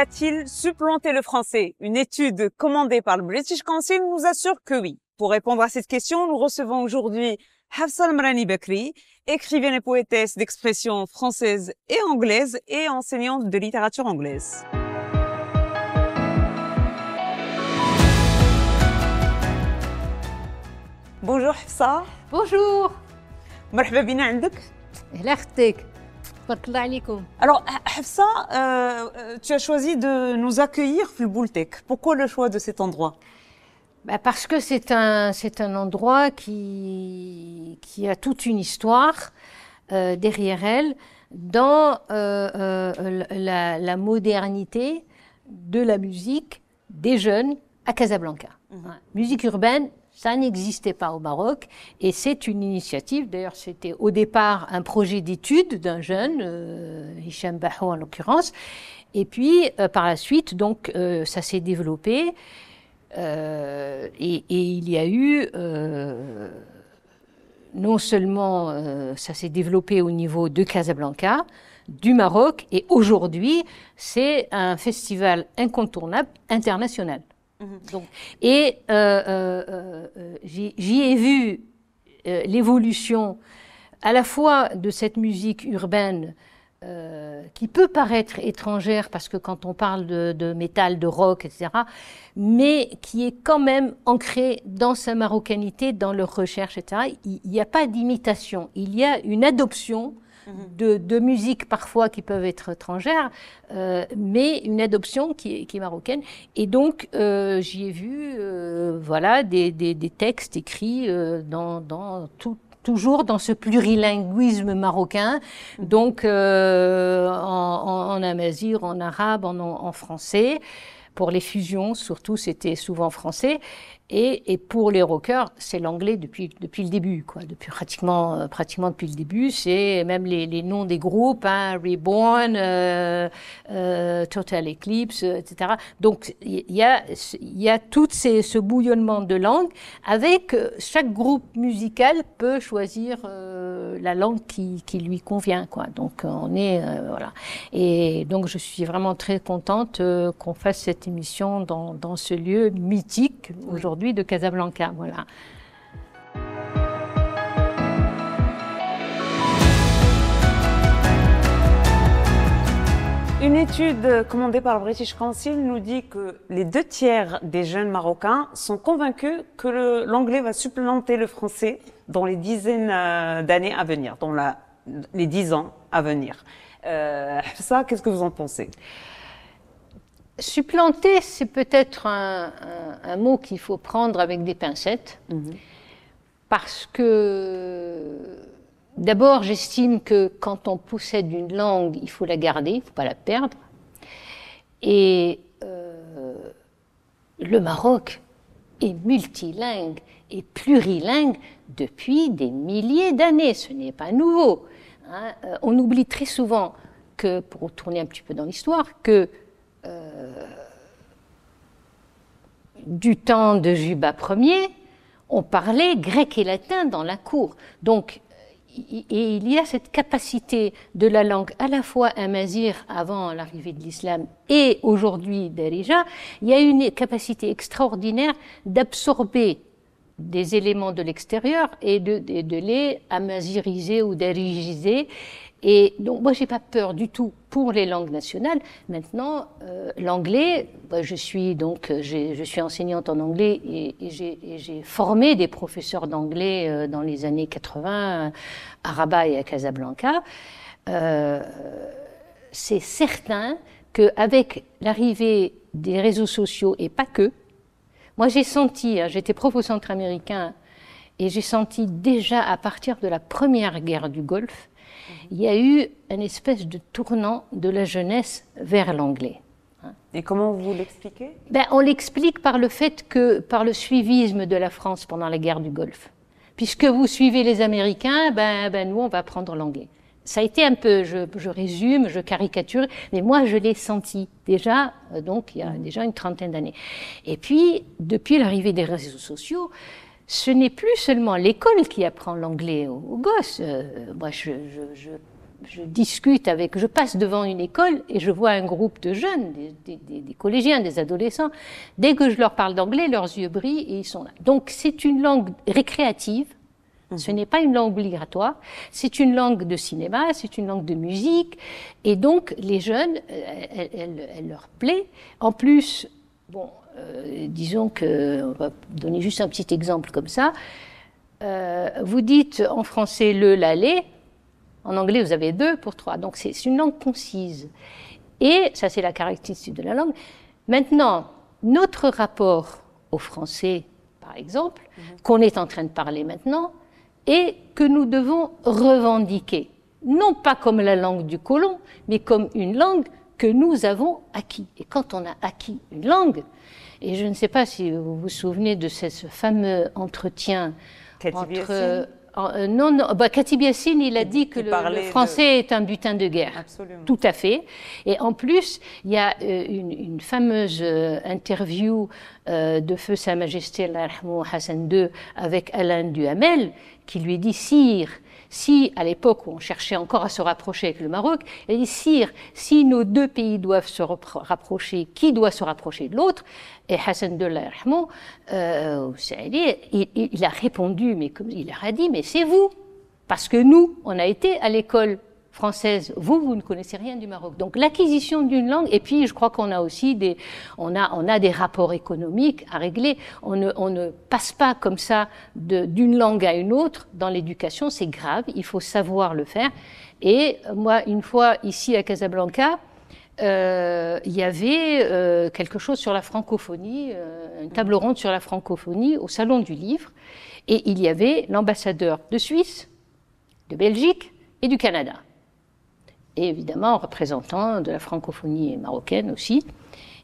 va-t-il supplanter le français Une étude commandée par le British Council nous assure que oui. Pour répondre à cette question, nous recevons aujourd'hui Hafsa marani Bakri, écrivaine et poétesse d'expression française et anglaise et enseignante de littérature anglaise. Bonjour Hafsa. Bonjour. Alors, Hafsa, euh, euh, tu as choisi de nous accueillir au Boultec. Pourquoi le choix de cet endroit bah, Parce que c'est un, c'est un endroit qui, qui a toute une histoire euh, derrière elle dans la, modernité de la musique des jeunes à Casablanca. Mhm. Musique urbaine ça n'existait pas au Maroc et c'est une initiative. D'ailleurs, c'était au départ un projet d'étude d'un jeune, euh, Hicham Bahou en l'occurrence. Et puis, euh, par la suite, donc, euh, ça s'est développé et, il y a eu non seulement ça s'est développé au niveau de Casablanca, du Maroc, et aujourd'hui, c'est un festival incontournable international. Mhm. Donc. Et euh, euh, euh, j'y ai vu l'évolution à la fois de cette musique urbaine qui peut paraître étrangère parce que quand on parle de, de, métal, de rock, etc., mais qui est quand même ancrée dans sa marocanité, dans leurs recherches, etc. Il n'y a pas d'imitation, il y a une adoption Mhm. de, de musiques parfois qui peuvent être étrangères, euh, mais une adoption qui est, qui marocaine. Et donc, euh, j'y ai vu euh, voilà, des, des, textes écrits dans, dans toujours dans ce plurilinguisme marocain, mhm. donc en, en, en, en arabe, en, en français pour les fusions, surtout, c'était souvent français. Et, pour les rockers, c'est l'anglais depuis, depuis le début, quoi. Depuis pratiquement, euh, pratiquement depuis le début, c'est même les, noms des groupes, hein, Reborn, euh, euh, Total Eclipse, etc. Donc il y a, y a tout ce bouillonnement de langues avec chaque groupe musical peut choisir la langue qui, lui convient, quoi. Donc on est voilà. Et donc je suis vraiment très contente qu'on fasse cette émission dans ce lieu mythique aujourd'hui de Casablanca. Voilà. Une étude commandée par le British Council nous dit que les deux tiers des jeunes Marocains sont convaincus que l'anglais va supplanter le français dans les dizaines euh, d'années à venir, dans les dix ans à venir. Euh, ça, qu'est-ce que vous en pensez Supplanter, c'est peut-être un, mot qu'il faut prendre avec des pincettes, mhm. parce que d'abord, j'estime que quand on possède une langue, il faut la garder, il ne faut pas la perdre. Et euh, le Maroc est multilingue et plurilingue depuis des milliers d'années, ce n'est pas nouveau. Hein. Euh, on oublie très souvent que, pour retourner un petit peu dans l'histoire, que euh, du temps de Juba Ier, on parlait grec et latin dans la cour. Donc, et il y a cette capacité de la langue à la fois amazir avant l'arrivée de l'islam et aujourd'hui d'Arija, il y a une capacité extraordinaire d'absorber des éléments de l'extérieur et de, les amaziriser ou d'arijiser et donc moi, j'ai pas peur du tout pour les langues nationales. Maintenant, euh, l'anglais, bah, je suis donc euh, je suis enseignante en anglais et, et j'ai formé des professeurs d'anglais euh, dans les années 80 à Rabat et à Casablanca. Euh, C'est certain qu'avec l'arrivée des réseaux sociaux et pas que, moi j'ai senti, hein, j'étais prof au centre américain et j'ai senti déjà à partir de la première guerre du Golfe il y a eu une espèce de tournant de la jeunesse vers l'anglais. Et comment vous l'expliquez ben, On l'explique par le fait que, par le suivisme de la France pendant la guerre du Golfe. Puisque vous suivez les Américains, ben, ben nous, on va prendre l'anglais. Ça a été un peu, je, je résume, je caricature, mais moi, je l'ai senti déjà, euh, donc il y a déjà une trentaine d'années. Et puis, depuis l'arrivée des réseaux sociaux, ce n'est plus seulement l'école qui apprend l'anglais aux, gosses. Euh, moi, je, discute avec, je passe devant une école et je vois un groupe de jeunes, des, collégiens, des adolescents. Dès que je leur parle d'anglais, leurs yeux brillent et ils sont là. Donc, c'est une langue récréative. Ce mhm. n'est pas une langue obligatoire, c'est une langue de cinéma, c'est une langue de musique, et donc les jeunes, euh, elle, elle leur plaît. En plus, bon, euh, disons que, on va donner juste un petit exemple comme ça. Euh, vous dites en français le, la, En anglais, vous avez deux pour trois. Donc, c'est une langue concise. Et ça, c'est la caractéristique de la langue. Maintenant, notre rapport au français, par exemple, mhm. qu'on est en train de parler maintenant, et que nous devons revendiquer. Non pas comme la langue du colon, mais comme une langue que nous avons acquis. Et quand on a acquis une langue, et je ne sais pas si vous vous souvenez de ce, fameux entretien entre... Euh, non, non, Kati bah, Cathy il a dit que le, français est un butin de guerre. Absolument. Tout à fait. Et en plus, il y a euh, une, fameuse euh, interview de Feu Sa Majesté Hassan II avec Alain Duhamel qui lui dit Sire, si à l'époque où on cherchait encore à se rapprocher avec le Maroc, et dit Sire, si nos deux pays doivent se rapprocher, qui doit se rapprocher de l'autre Et Hassan de euh, il, il, a répondu, mais comme il leur a dit, mais c'est vous, parce que nous, on a été à l'école française, vous, vous ne connaissez rien du Maroc. Donc l'acquisition d'une langue, et puis je crois qu'on a aussi des, on a, on a des rapports économiques à régler. On ne, passe pas comme ça d'une langue à une autre dans l'éducation, c'est grave, il faut savoir le faire. Et moi, une fois ici à Casablanca, euh, il y avait euh, quelque chose sur la francophonie, euh, une table ronde sur la francophonie au Salon du Livre, et il y avait l'ambassadeur de Suisse, de Belgique et du Canada et évidemment représentant de la francophonie marocaine aussi.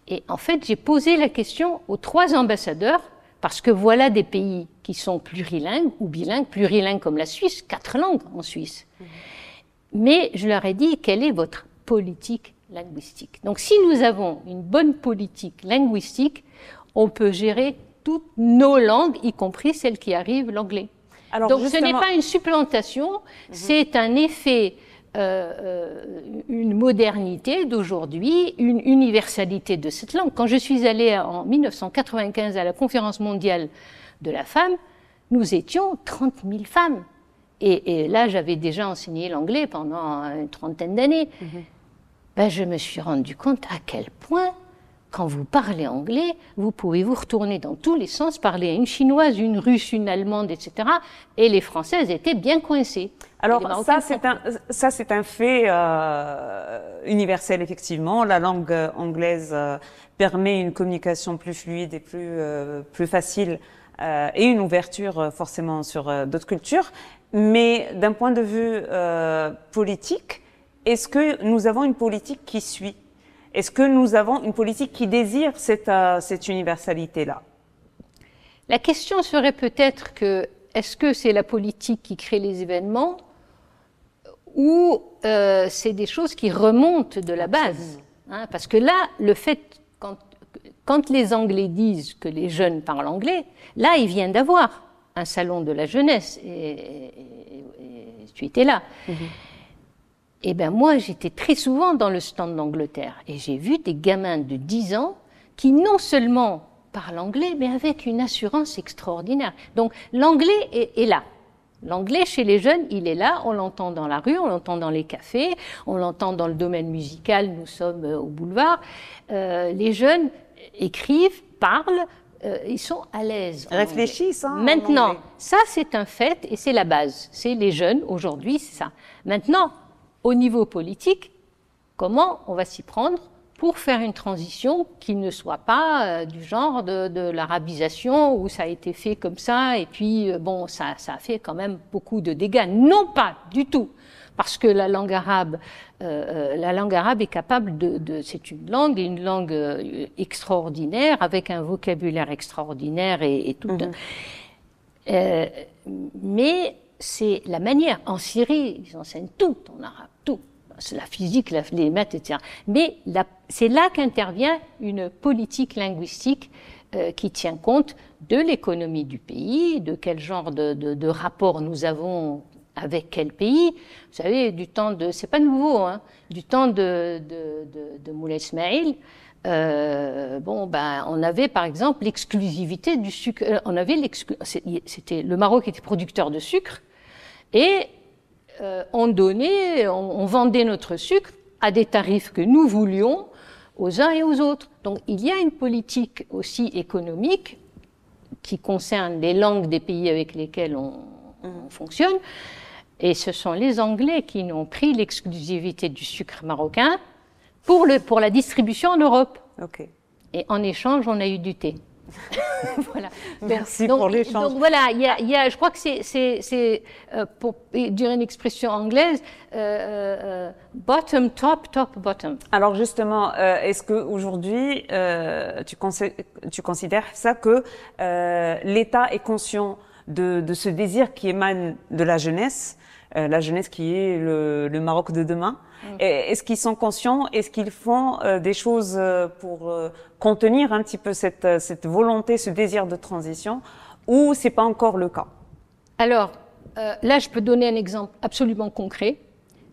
Et en fait, j'ai posé la question aux trois ambassadeurs, parce que voilà des pays qui sont plurilingues ou bilingues, plurilingues comme la Suisse, quatre langues en Suisse. Mais je leur ai dit, quelle est votre politique linguistique Donc si nous avons une bonne politique linguistique, on peut gérer toutes nos langues, y compris celles qui arrivent l'anglais. Donc ce n'est pas une supplantation, mhm. c'est un effet euh, euh, une modernité d'aujourd'hui, une universalité de cette langue. Quand je suis allée en 1995 à la conférence mondiale de la femme, nous étions 30 000 femmes. Et, là, j'avais déjà enseigné l'anglais pendant une trentaine d'années. Mhm. ben, je me suis rendu compte à quel point quand vous parlez anglais, vous pouvez vous retourner dans tous les sens, parler à une chinoise, une russe, une allemande, etc. Et les Françaises étaient bien coincées. Alors eh ben, ça, c'est un, ça c'est un fait euh, universel effectivement. La langue euh, anglaise euh, permet une communication plus fluide et plus euh, plus facile et une ouverture forcément sur d'autres cultures. Mais d'un point de vue politique, est-ce que nous avons une politique qui suit est-ce que nous avons une politique qui désire cette, universalité-là La question serait peut-être que est-ce que c'est la politique qui crée les événements ou c'est des choses qui remontent de la base Parce que là, le fait, quand, les Anglais disent que les jeunes parlent anglais, là, ils viennent d'avoir un salon de la jeunesse et, tu étais là. Eh bien moi, j'étais très souvent dans le stand d'Angleterre et j'ai vu des gamins de 10 ans qui non seulement parlent anglais, mais avec une assurance extraordinaire. Donc l'anglais est, là. L'anglais chez les jeunes, il est là, on l'entend dans la rue, on l'entend dans les cafés, on l'entend dans le domaine musical, nous sommes euh, au boulevard. Euh, les jeunes écrivent, parlent, euh, ils sont à l'aise. Réfléchissent. Hein, Maintenant, ça c'est un fait et c'est la base. C'est les jeunes aujourd'hui, c'est ça. Maintenant, au niveau politique, comment on va s'y prendre pour faire une transition qui ne soit pas euh, du genre de, l'arabisation où ça a été fait comme ça et puis euh, bon ça, a fait quand même beaucoup de dégâts non pas du tout parce que la langue arabe euh, la langue arabe est capable de, c'est une langue une langue extraordinaire avec un vocabulaire extraordinaire et, tout mhm. mais c'est la manière en Syrie ils enseignent tout en arabe la physique, les maths, etc. Mais c'est là qu'intervient une politique linguistique euh, qui tient compte de l'économie du pays, de quel genre de, de, rapport nous avons avec quel pays. Vous savez, du temps de, c'est pas nouveau, hein, du temps de, de, de Moulay Ismail, euh, bon, ben, on avait par exemple l'exclusivité du sucre. Euh, on avait c'était le Maroc était producteur de sucre et euh, on donnait, on, vendait notre sucre à des tarifs que nous voulions aux uns et aux autres. Donc il y a une politique aussi économique qui concerne les langues des pays avec lesquels on, mm. fonctionne. Et ce sont les Anglais qui ont pris l'exclusivité du sucre marocain pour, la distribution en Europe. Et en échange, on a eu du thé. voilà. Merci pour l'échange. Donc voilà, y a, y a, je crois que c'est, euh, pour dire une expression anglaise, euh, euh, bottom, top, top, bottom. Alors justement, est-ce qu'aujourd'hui, tu, tu considères ça que l'État est conscient de, ce désir qui émane de la jeunesse, la jeunesse qui est le Maroc de demain Mm. Est-ce qu'ils sont conscients Est-ce qu'ils font euh, des choses euh, pour euh, contenir un petit peu cette, volonté, ce désir de transition Ou ce n'est pas encore le cas Alors là, je peux donner un exemple absolument concret.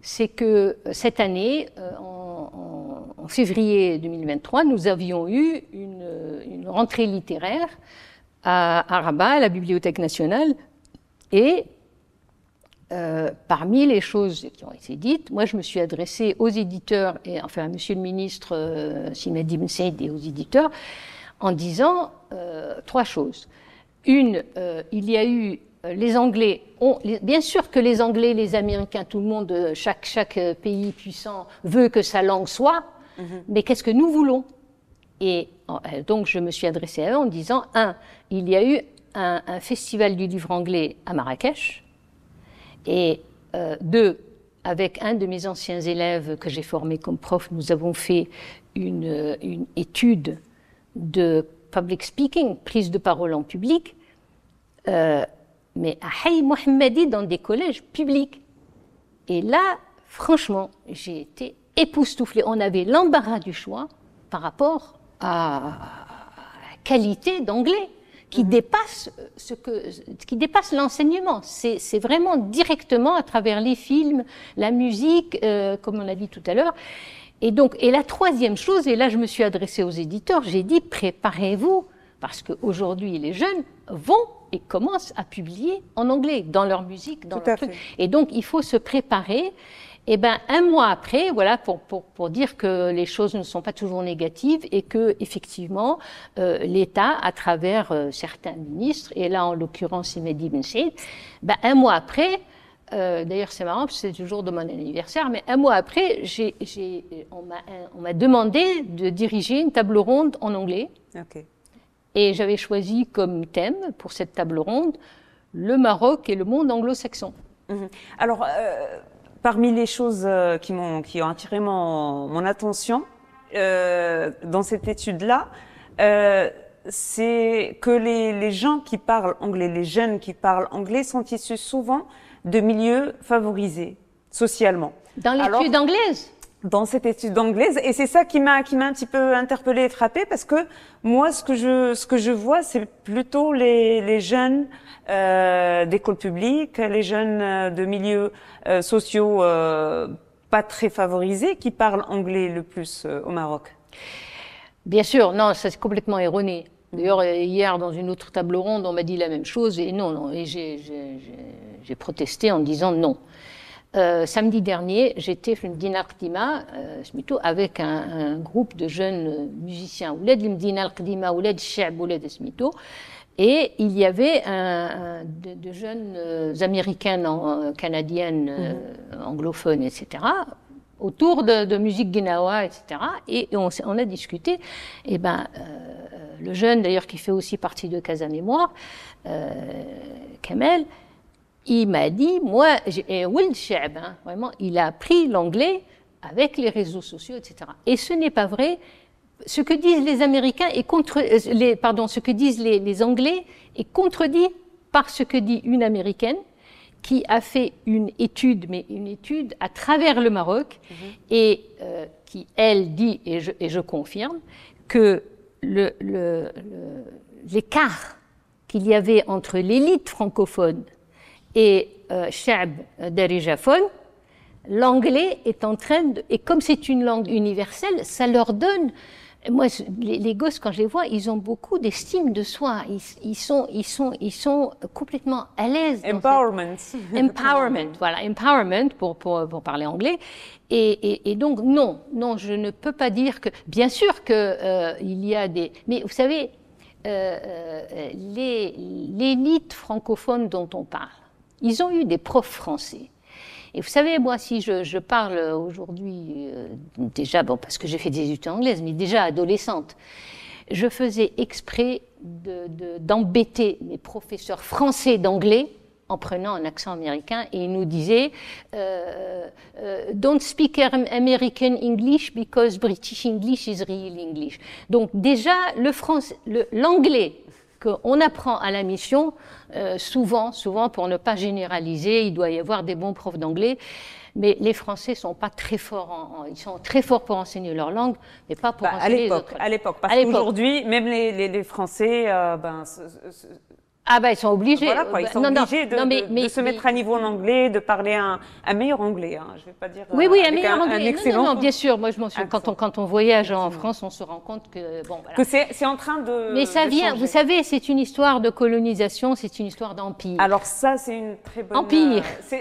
C'est que cette année, en, février 2023, nous avions eu une, rentrée littéraire à, à Rabat, à la Bibliothèque nationale, et euh, parmi les choses qui ont été dites, moi je me suis adressée aux éditeurs, et enfin à monsieur le ministre euh, Simadim said et aux éditeurs, en disant euh, trois choses. Une, euh, il y a eu les Anglais, ont, bien sûr que les Anglais, les Américains, tout le monde, chaque, chaque pays puissant veut que sa langue soit, mhm. mais qu'est-ce que nous voulons Et donc je me suis adressée à eux en disant, un, il y a eu un festival du livre anglais à Marrakech, et euh, deux, avec un de mes anciens élèves que j'ai formé comme prof, nous avons fait une, euh, une étude de public speaking, prise de parole en public, euh, mais à Hay Mohammadi dans des collèges publics. Et là, franchement, j'ai été époustouflée. On avait l'embarras du choix par rapport à la qualité d'anglais qui, mhm. dépasse euh, ce que, qui dépasse l'enseignement. C'est vraiment directement à travers les films, la musique, euh, comme on a dit tout à l'heure. Et donc, et la troisième chose, et là je me suis adressée aux éditeurs, j'ai dit préparez-vous, parce qu'aujourd'hui les jeunes vont et commencent à publier en anglais, dans leur musique, dans leur truc. Et donc il faut se préparer. Et eh ben un mois après, voilà pour, pour, dire que les choses ne sont pas toujours négatives et que effectivement euh, l'État, à travers euh, certains ministres, et là en l'occurrence c'est Mehdi Ben ben un mois après. Euh, d'ailleurs, c'est marrant, parce que c'est toujours jour de mon anniversaire, mais un mois après, j'ai on m'a demandé de diriger une table ronde en anglais. Et j'avais choisi comme thème pour cette table ronde le Maroc et le monde anglo-saxon. Mhm. Alors, Parmi les choses euh, qui m'ont ont attiré mon, attention euh, dans cette étude-là, euh, c'est que les, les, gens qui parlent anglais, les jeunes qui parlent anglais, sont issus souvent de milieux favorisés socialement. Dans l'étude anglaise dans cette étude d'anglaise et c'est ça qui m'a qui m'a un petit peu interpellée et frappée parce que moi ce que je ce que je vois c'est plutôt les les jeunes euh, d'écoles publiques les jeunes euh, de milieux euh, sociaux euh, pas très favorisés qui parlent anglais le plus euh, au Maroc. Bien sûr non c'est complètement erroné. D'ailleurs, hier, dans une autre table ronde, on m'a dit la même chose, et non, non, et j'ai protesté en disant non. Euh, samedi dernier, j'étais Mdina euh, avec un, groupe de jeunes musiciens, ouled ouled Et il y avait un, de, jeunes euh, américaines, canadiennes, mhm. anglophones, etc., autour de, musique guinawa, etc. Et, on, on, a discuté. Et ben, le jeune, d'ailleurs, qui fait aussi partie de Casa Mémoire, Kamel, il m'a dit, moi, hein, vraiment, il a appris l'anglais avec les réseaux sociaux, etc. Et ce n'est pas vrai. Ce que disent les Américains est contre, euh, les, pardon, ce que disent les, les Anglais est contredit par ce que dit une Américaine qui a fait une étude, mais une étude à travers le Maroc, mhm. et euh, qui, elle, dit, et je, et je confirme, que l'écart le, le, qu'il y avait entre l'élite francophone et euh, Sha'b euh, Darijafon, l'anglais est en train de. Et comme c'est une langue universelle, ça leur donne. Moi, les, gosses, quand je les vois, ils ont beaucoup d'estime de soi. Ils, sont, ils, sont, ils sont complètement à l'aise. Empowerment. Empowerment, voilà. Empowerment pour, pour, parler anglais. Et, donc, non, non, je ne peux pas dire que. Bien sûr qu'il euh, il y a des. Mais vous savez, euh, euh l'élite francophone dont on parle, ils ont eu des profs français. Et vous savez, moi, si je, parle aujourd'hui, euh, déjà, bon, parce que j'ai fait des études anglaises, mais déjà adolescente, je faisais exprès d'embêter de, mes professeurs français d'anglais en prenant un accent américain et ils nous disaient euh, « euh, Don't speak American English because British English is real English. Donc déjà, l'anglais qu'on apprend à la mission, euh, souvent, souvent, pour ne pas généraliser, il doit y avoir des bons profs d'anglais, mais les Français sont pas très forts, en, ils sont très forts pour enseigner leur langue, mais pas pour bah, enseigner à l'époque. À l'époque, parce qu'aujourd'hui, même les, les, les Français, euh, ben, ah ben ils sont obligés. Voilà quoi, ils bah, sont obligés de, se mettre à niveau en anglais, de parler un, meilleur anglais. Hein, je vais pas dire. Oui, oui, euh, un meilleur anglais. Un non, non, bien sûr. Moi, je m'en Quand on, quand on voyage en France, on se rend compte que bon. Voilà. Que c'est en train de. Mais ça vient. Vous savez, c'est une histoire de colonisation, c'est une histoire d'empire. Alors ça, c'est une très bonne. Empire. Euh,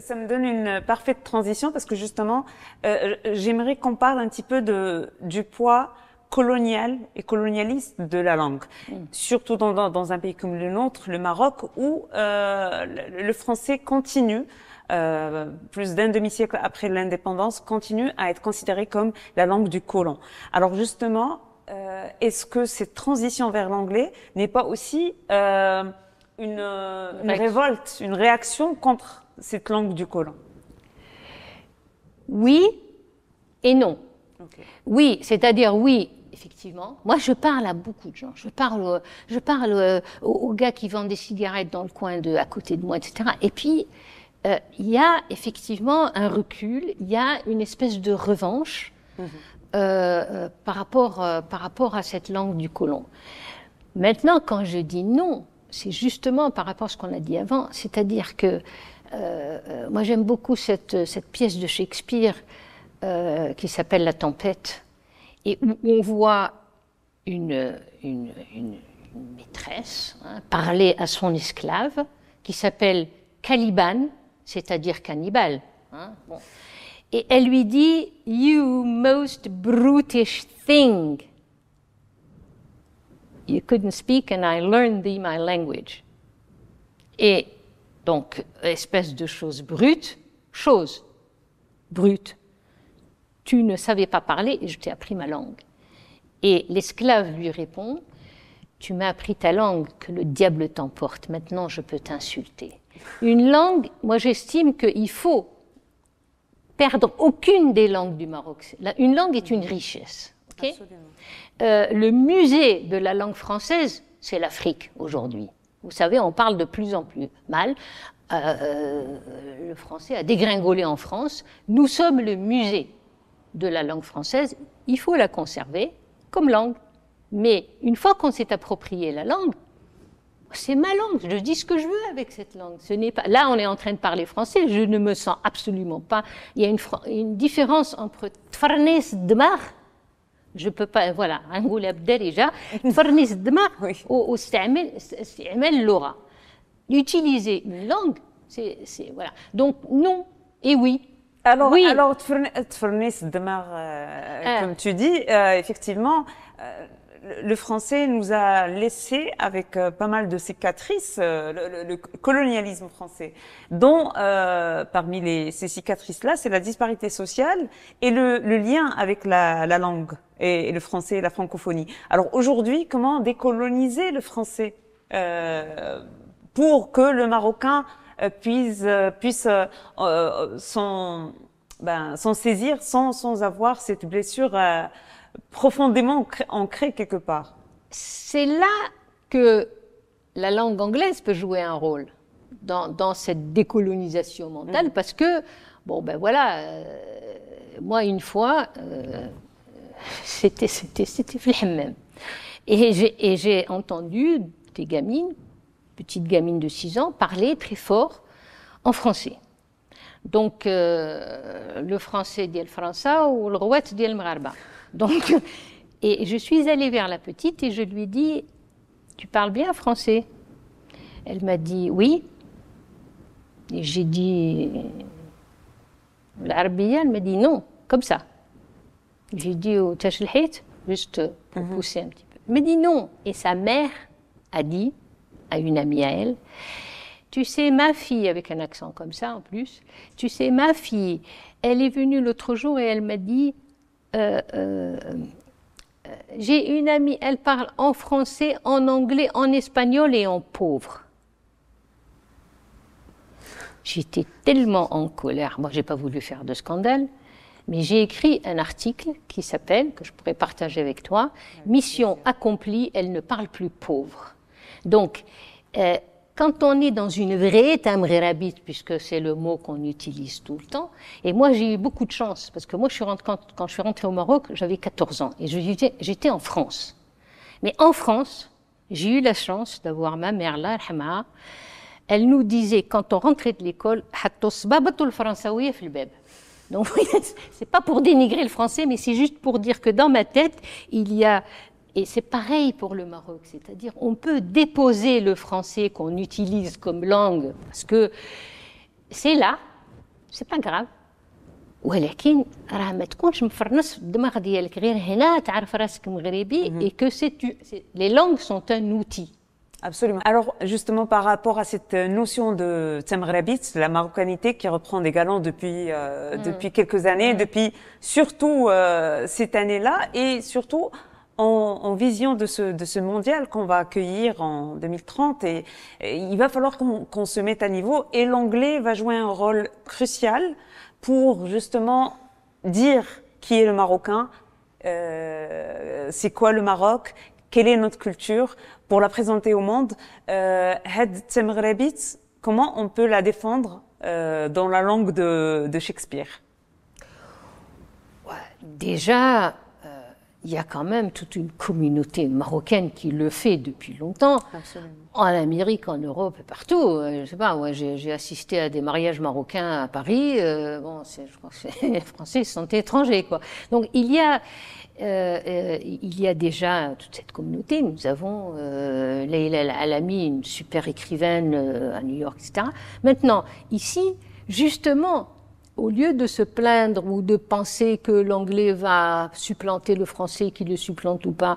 ça me donne une parfaite transition parce que justement, euh, j'aimerais qu'on parle un petit peu de du poids Colonial et colonialiste de la langue. Hmm. Surtout dans, un pays comme le nôtre, le Maroc, où euh, le, français continue, euh, plus d'un demi-siècle après l'indépendance, continue à être considéré comme la langue du colon. Alors justement, euh, est-ce que cette transition vers l'anglais n'est pas aussi une, révolte, une réaction contre cette langue du colon Oui et non. Oui, c'est-à-dire oui, effectivement. Moi, je parle à beaucoup de gens. Je parle, euh, je parle euh, aux, gars qui vendent des cigarettes dans le coin de, à côté de moi, etc. Et puis, euh, il y a effectivement un recul, il y a une espèce de revanche mmh. par, rapport, par rapport à cette langue du colon. Maintenant, quand je dis non, c'est justement par rapport à ce qu'on a dit avant, c'est-à-dire que moi j'aime beaucoup cette, cette pièce de Shakespeare qui s'appelle La Tempête et où on voit une, maîtresse hein, parler à son esclave qui s'appelle Caliban, c'est-à-dire cannibale. Hein, et elle lui dit You most brutish thing. You couldn't speak and I learned thee my language. Et donc, espèce de chose brute, chose brute, tu ne savais pas parler et je t'ai appris ma langue. Et l'esclave lui répond, tu m'as appris ta langue, que le diable t'emporte, maintenant je peux t'insulter. Une langue, moi j'estime qu'il faut perdre aucune des langues du Maroc. Une langue est une richesse. Euh, le musée de la langue française, c'est l'Afrique aujourd'hui. Vous savez, on parle de plus en plus mal. Euh, le français a dégringolé en France. Nous sommes le musée de la langue française, il faut la conserver comme langue. Mais une fois qu'on s'est approprié la langue, c'est ma langue, je dis ce que je veux avec cette langue. Ce n'est pas... Là, on est en train de parler français, je ne me sens absolument pas. Il y a une, différence entre tfarnes dmar, je peux pas, voilà, un déjà, Tfarnes Dmar, ou Laura. Utiliser une langue, c'est, voilà. Donc non et oui, alors, oui. alors euh, ah. comme tu dis, euh, effectivement, euh, le français nous a laissé avec pas mal de cicatrices, le, colonialisme français, dont parmi les, ces cicatrices-là, c'est la disparité sociale et le, lien avec la, la langue et, et, le français et la francophonie. Alors aujourd'hui, comment décoloniser le français pour que le marocain euh, euh, puissent, euh, ben, s'en saisir sans, avoir cette blessure profondément ancrée quelque part. C'est là que la langue anglaise peut jouer un rôle dans, cette décolonisation mentale, mm-hmm. parce que, bon, ben voilà, moi, une fois, c'était, c'était, le même Et j'ai, entendu des gamines petite gamine de 6 ans, parlait très fort en français. Donc, euh, le français dit le français ou le rouet dit le marba. Donc, et je suis allée vers la petite et je lui ai dit Tu parles bien français Elle m'a dit Oui. Et j'ai dit L'arabia Elle m'a dit Non, comme ça. J'ai dit au Tachelhit, juste pour mhm. pousser un petit peu. Elle m'a dit non. Et sa mère a dit à une amie à elle. Tu sais, ma fille, avec un accent comme ça en plus, tu sais, ma fille, elle est venue l'autre jour et elle m'a dit, euh, euh, j'ai une amie, elle parle en français, en anglais, en espagnol et en pauvre. J'étais tellement en colère, moi j'ai pas voulu faire de scandale, mais j'ai écrit un article qui s'appelle, que je pourrais partager avec toi, Mission accomplie, elle ne parle plus pauvre. Donc, euh, quand on est dans une vraie rabite, puisque c'est le mot qu'on utilise tout le temps, et moi j'ai eu beaucoup de chance, parce que moi je suis quand, je suis rentrée au Maroc, j'avais 14 ans, et j'étais en France. Mais en France, j'ai eu la chance d'avoir ma mère là, elle nous disait quand on rentrait de l'école, donc c'est pas pour dénigrer le français, mais c'est juste pour dire que dans ma tête, il y a et c'est pareil pour le Maroc, c'est-à-dire on peut déposer le français qu'on utilise comme langue parce que c'est là, c'est pas grave. ولكن راه ما تكونش مفرنس في الدماغ ديالك غير هنا تعرف راسك مغربي et que les langues sont un outil Absolument. Alors justement par rapport à cette euh, notion de de la marocanité qui reprend des galants depuis euh, mm. depuis quelques années, mm. depuis surtout euh, cette année-là et surtout en, en, vision de ce, de ce mondial qu'on va accueillir en 2030 et, il va falloir qu'on se mette à niveau et l'anglais va jouer un rôle crucial pour justement dire qui est le Marocain, euh, c'est quoi le Maroc, quelle est notre culture, pour la présenter au monde. Euh, comment on peut la défendre euh, dans la langue de, de Shakespeare Déjà, il y a quand même toute une communauté marocaine qui le fait depuis longtemps, en Amérique, en Europe, partout. Euh, je sais pas, moi, j'ai assisté à des mariages marocains à Paris. Euh, bon, je crois que les Français sont étrangers, quoi. Donc il y a, euh, il y a déjà toute cette communauté. Nous avons euh, Leila Alami, une super écrivaine à New York, etc. Maintenant, ici, justement, au lieu de se plaindre ou de penser que l'anglais va supplanter le français, qu'il le supplante ou pas,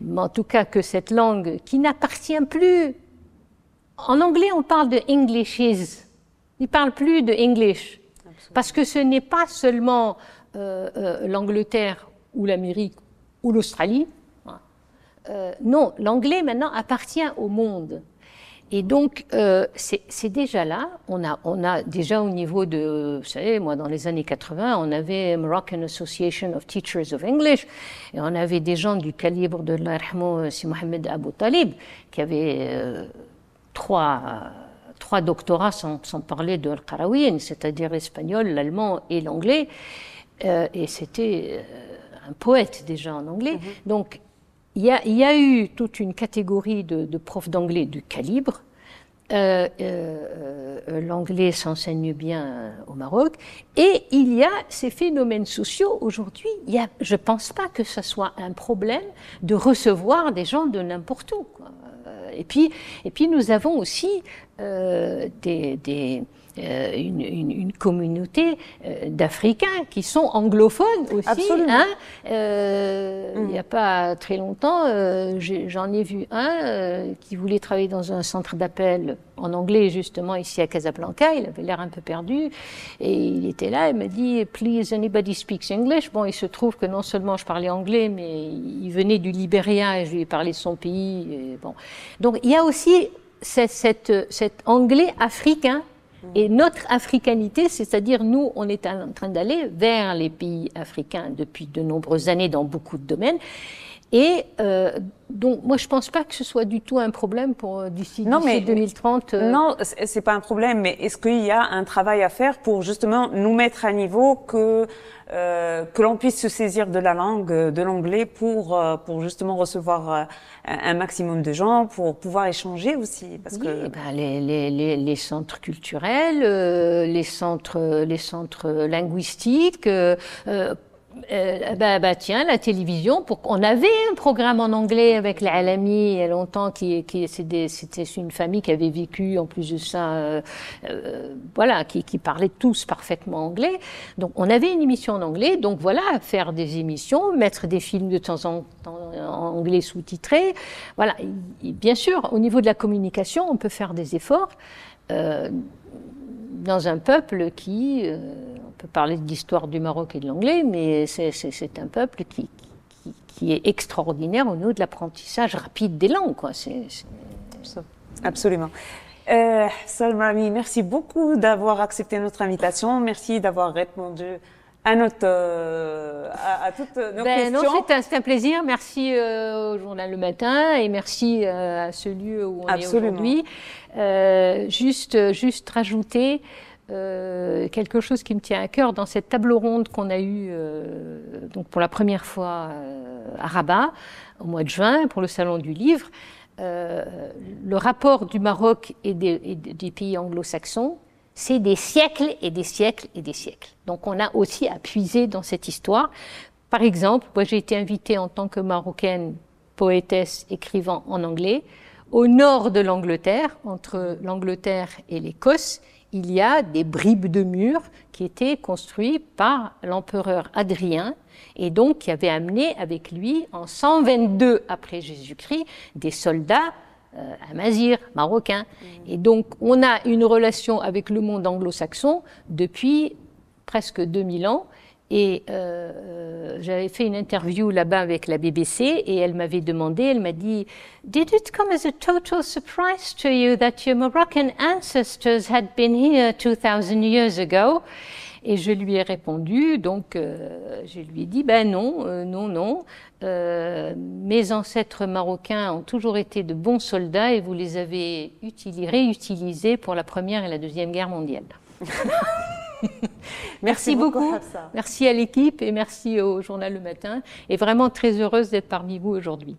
mais en tout cas que cette langue qui n'appartient plus. En anglais, on parle de Englishes. Ils ne parlent plus de English. Parce que ce n'est pas seulement euh, euh, l'Angleterre ou l'Amérique ou l'Australie. Hein. Euh, non, l'anglais maintenant appartient au monde. Et donc, euh, c'est déjà là. On a, on a déjà au niveau de, vous savez, moi, dans les années 80, on avait Moroccan Association of Teachers of English, et on avait des gens du calibre de l'Arhamo euh, Si Mohamed Abou Talib, qui avait euh, trois, trois doctorats sans, parler de al cest c'est-à-dire l'espagnol, l'allemand et l'anglais. et c'était un poète déjà en anglais. Mm-hmm. Donc, il y, a, eu toute une catégorie de, profs d'anglais du calibre. Euh, euh, euh, l'anglais s'enseigne bien au Maroc. Et il y a ces phénomènes sociaux. Aujourd'hui, il y a, je ne pense pas que ce soit un problème de recevoir des gens de n'importe où. Et, puis, et puis, nous avons aussi des euh, une, communauté euh, d'Africains qui sont anglophones aussi. Hein. Euh, il n'y a pas très longtemps, j'en ai, vu un qui voulait travailler dans un centre d'appel en anglais justement ici à Casablanca. Il avait l'air un peu perdu et il était là. Il m'a dit "Please, anybody speaks English." Bon, il se trouve que non seulement je parlais anglais, mais il venait du Libéria et je lui ai parlé de son pays. bon, donc il y a aussi cet anglais africain Mm. Et notre africanité, c'est-à-dire nous, on est en train d'aller vers les pays africains depuis de nombreuses années dans beaucoup de domaines. Et euh, donc, moi, je ne pense pas que ce soit du tout un problème pour euh, d'ici 2030. Euh... Non, c'est pas un problème. Mais est-ce qu'il y a un travail à faire pour justement nous mettre à niveau que euh, que l'on puisse se saisir de la langue, de l'anglais, pour euh, pour justement recevoir euh, un maximum de gens, pour pouvoir échanger aussi, parce oui, que bah, les, les, les, les, centres culturels, les centres les centres linguistiques euh, bah, bah, tiens, la télévision, pour... on avait un programme en anglais avec la il y a longtemps, qui, qui c'était une famille qui avait vécu en plus de ça, euh, euh, voilà, qui, qui parlait tous parfaitement anglais. Donc on avait une émission en anglais, donc voilà, faire des émissions, mettre des films de temps en temps en anglais sous-titrés, voilà. bien sûr, au niveau de la communication, on peut faire des efforts dans un peuple qui, euh, on peut parler de l'histoire du Maroc et de l'anglais, mais c'est un peuple qui, qui, est extraordinaire au niveau de l'apprentissage rapide des langues. Absolument. Euh, merci beaucoup d'avoir accepté notre invitation. Merci d'avoir répondu à notre euh, à, toutes nos ben questions. c'est un, plaisir. Merci euh, au journal Le Matin et merci euh, à ce lieu où on est aujourd'hui. juste, juste rajouter quelque chose qui me tient à cœur dans cette table ronde qu'on a eue donc pour la première fois à Rabat au mois de juin pour le salon du livre. le rapport du Maroc et des pays anglo-saxons c'est des siècles et des siècles et des siècles. Donc on a aussi à puiser dans cette histoire. Par exemple, moi j'ai été invitée en tant que marocaine poétesse écrivant en anglais. Au nord de l'Angleterre, entre l'Angleterre et l'Écosse, il y a des bribes de murs qui étaient construits par l'empereur Adrien et donc qui avait amené avec lui en 122 après Jésus-Christ des soldats euh, amazir, marocain. Et donc, on a une relation avec le monde anglo-saxon depuis presque 2000 ans. Et euh, euh, j'avais fait une interview là-bas avec la BBC et elle m'avait demandé, elle m'a dit, Did it come as a total surprise to you that your Moroccan ancestors had been here 2000 years ago? Et je lui ai répondu, donc euh, je lui ai dit, ben non, non, non, euh, mes ancêtres marocains ont toujours été de bons soldats et vous les avez réutilisés pour la Première et la Deuxième Guerre mondiale. merci, beaucoup. merci à l'équipe et merci au journal Le Matin. Et vraiment très heureuse d'être parmi vous aujourd'hui.